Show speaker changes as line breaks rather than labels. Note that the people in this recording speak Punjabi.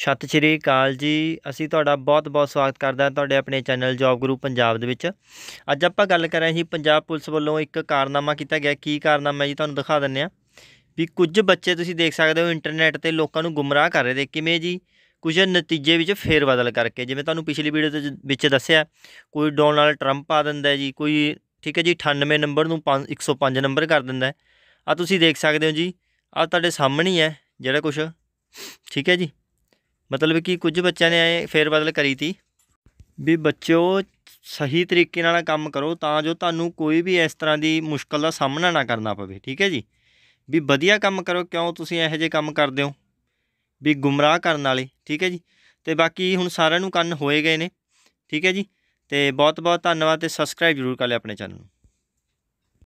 ਸਤਿ ਸ਼੍ਰੀ ਅਕਾਲ ਜੀ ਅਸੀਂ ਤੁਹਾਡਾ ਬਹੁਤ-ਬਹੁਤ ਸਵਾਗਤ ਕਰਦਾ ਹਾਂ ਤੁਹਾਡੇ ਆਪਣੇ ਚੈਨਲ ਜੌਬ ਗਰੁੱਪ ਪੰਜਾਬ ਦੇ ਵਿੱਚ ਅੱਜ ਆਪਾਂ ਗੱਲ ਕਰ ਰਹੇ ਜੀ ਪੰਜਾਬ ਪੁਲਿਸ ਵੱਲੋਂ ਇੱਕ ਕਾਰਨਾਮਾ ਕੀਤਾ ਗਿਆ ਕੀ ਕਾਰਨਾਮਾ ਜੀ ਤੁਹਾਨੂੰ ਦਿਖਾ ਦਿੰਨੇ ਆ ਵੀ ਕੁਝ ਬੱਚੇ ਤੁਸੀਂ ਦੇਖ ਸਕਦੇ ਹੋ ਇੰਟਰਨੈਟ ਤੇ ਲੋਕਾਂ ਨੂੰ ਗੁੰਮਰਾਹ ਕਰ ਰਹੇ ਦੇ ਕਿਵੇਂ ਜੀ ਕੁਝ ਨਤੀਜੇ ਵਿੱਚ ਫੇਰ ਬਦਲ ਕਰਕੇ ਜਿਵੇਂ ਤੁਹਾਨੂੰ ਪਿਛਲੀ ਵੀਡੀਓ ਦੇ ਵਿੱਚ ਦੱਸਿਆ ਕੋਈ ਡੋਨਲਡ ਟਰੰਪ ਆ ਦਿੰਦਾ ਜੀ ਕੋਈ ਠੀਕ ਹੈ ਜੀ 98 ਨੰਬਰ ਨੂੰ 105 ਨੰਬਰ ਕਰ ਦਿੰਦਾ ਆ ਤੁਸੀਂ ਦੇਖ ਸਕਦੇ ਹੋ ਜੀ ਆ ਤੁਹਾਡੇ ਸਾਹਮਣੇ ਹੈ ਜਿਹੜਾ ਕੁਝ ਠੀਕ ਹੈ ਜੀ ਮਤਲਬ ਕਿ ਕੁਝ ਬੱਚਿਆਂ ਨੇ ਫੇਰ ਬਦਲ ਕਰੀ ਤੀ ਵੀ ਬੱਚਿਓ ਸਹੀ ਤਰੀਕੇ ਨਾਲ ਕੰਮ ਕਰੋ ਤਾਂ ਜੋ ਤੁਹਾਨੂੰ ਕੋਈ ਵੀ ਇਸ ਤਰ੍ਹਾਂ ਦੀ ਮੁਸ਼ਕਲ ਦਾ ਸਾਹਮਣਾ ਨਾ ਕਰਨਾ ਪਵੇ ਠੀਕ ਹੈ ਜੀ ਵੀ ਵਧੀਆ ਕੰਮ ਕਰੋ ਕਿਉਂ ਤੁਸੀਂ ਇਹੋ ਜਿਹੇ ਕੰਮ ਕਰਦੇ ਹੋ ਵੀ ਗੁੰਮਰਾਹ ਕਰਨ ਵਾਲੇ ਠੀਕ ਹੈ ਜੀ ਤੇ ਬਾਕੀ ਹੁਣ ਸਾਰਿਆਂ ਨੂੰ ਕੰਨ ਹੋਏ ਗਏ ਨੇ ਠੀਕ ਹੈ ਜੀ ਤੇ ਬਹੁਤ ਬਹੁਤ ਧੰਨਵਾਦ ਤੇ ਸਬਸਕ੍ਰਾਈਬ ਜ਼ਰੂਰ ਕਰ ਲਿਆ ਆਪਣੇ ਚੈਨਲ ਨੂੰ